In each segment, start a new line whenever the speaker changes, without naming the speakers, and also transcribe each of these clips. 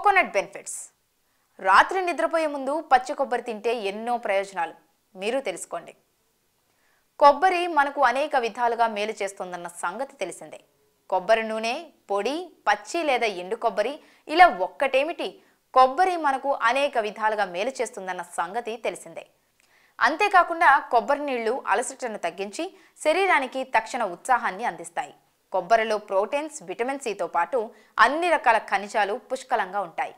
coconut benefits రాత్రి నిద్రపోయే ముందు పచ్చి కొబ్బరి తింటే ఎన్నో ప్రయోజనాలు మీరు తెలుసుకోండి కొబ్బరి మనకు అనేక విధాలుగా మేలు చేస్తుందన్న సంగతి తెలిసిందే కొబ్బరి నూనె పొడి పచ్చి లేదా ఎండు కొబ్బరి ఇలా ఒక్కటేమిటి కొబ్బరి మనకు అనేక విధాలుగా మేలు చేస్తుందన్న సంగతి తెలిసిందే అంతేకాకుండా కొబ్బరి నీళ్లు అలసటను తగ్గించి శరీరానికి తక్షణ ఉత్సాహాన్ని అందిస్తాయి కొబ్బరిలో ప్రోటీన్స్ విటమిన్ సితో పాటు అన్ని రకాల ఖనిజాలు పుష్కలంగా ఉంటాయి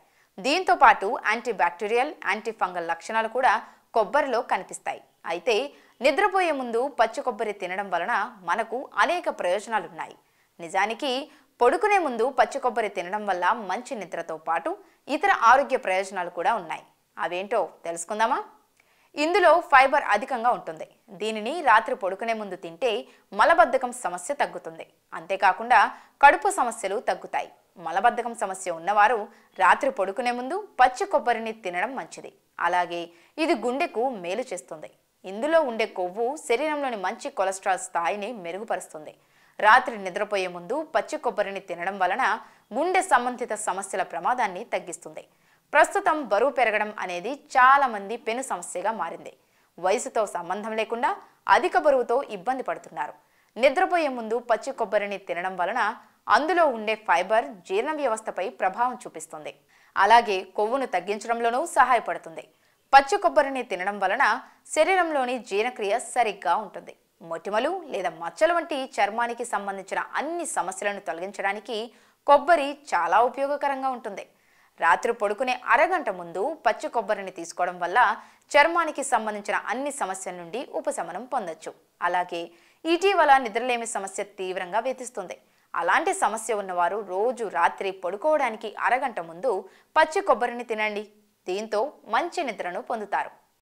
దీంతో పాటు యాంటీబ్యాక్టీరియల్ యాంటీఫంగల్ లక్షణాలు కూడా కొబ్బరిలో కనిపిస్తాయి అయితే నిద్రపోయే ముందు పచ్చి కొబ్బరి తినడం వలన మనకు అనేక ప్రయోజనాలున్నాయి నిజానికి పడుకునే ముందు పచ్చి కొబ్బరి తినడం వల్ల మంచి నిద్రతో పాటు ఇతర ఆరోగ్య ప్రయోజనాలు కూడా ఉన్నాయి అవేంటో తెలుసుకుందామా ఇందులో ఫైబర్ అధికంగా ఉంటుంది దీనిని రాత్రి పడుకునే ముందు తింటే మలబద్ధకం సమస్య తగ్గుతుంది అంతేకాకుండా కడుపు సమస్యలు తగ్గుతాయి మలబద్ధకం సమస్య ఉన్నవారు రాత్రి పడుకునే ముందు పచ్చి కొబ్బరిని తినడం మంచిది అలాగే ఇది గుండెకు మేలు చేస్తుంది ఇందులో ఉండే కొవ్వు శరీరంలోని మంచి కొలెస్ట్రాల్ స్థాయిని మెరుగుపరుస్తుంది రాత్రి నిద్రపోయే ముందు పచ్చి కొబ్బరిని తినడం వలన గుండె సంబంధిత సమస్యల ప్రమాదాన్ని తగ్గిస్తుంది ప్రస్తుతం బరువు పెరగడం అనేది చాలామంది పెను సమస్యగా మారింది వయసుతో సంబంధం లేకుండా అధిక బరువుతో ఇబ్బంది పడుతున్నారు నిద్రపోయే ముందు పచ్చి కొబ్బరిని తినడం వలన అందులో ఉండే ఫైబర్ జీర్ణ వ్యవస్థపై ప్రభావం చూపిస్తుంది అలాగే కొవ్వును తగ్గించడంలోనూ సహాయపడుతుంది పచ్చి కొబ్బరిని తినడం వలన శరీరంలోని జీర్ణక్రియ సరిగ్గా ఉంటుంది మొటిమలు లేదా మచ్చలు వంటి చర్మానికి సంబంధించిన అన్ని సమస్యలను తొలగించడానికి కొబ్బరి చాలా ఉపయోగకరంగా ఉంటుంది రాత్రి పడుకునే అరగంట ముందు పచ్చి కొబ్బరిని తీసుకోవడం వల్ల చర్మానికి సంబంధించిన అన్ని సమస్యల నుండి ఉపశమనం పొందొచ్చు అలాగే ఇటీవల నిద్రలేమి సమస్య తీవ్రంగా వేధిస్తుంది అలాంటి సమస్య ఉన్నవారు రోజు రాత్రి పడుకోవడానికి అరగంట ముందు పచ్చి కొబ్బరిని తినండి దీంతో మంచి నిద్రను పొందుతారు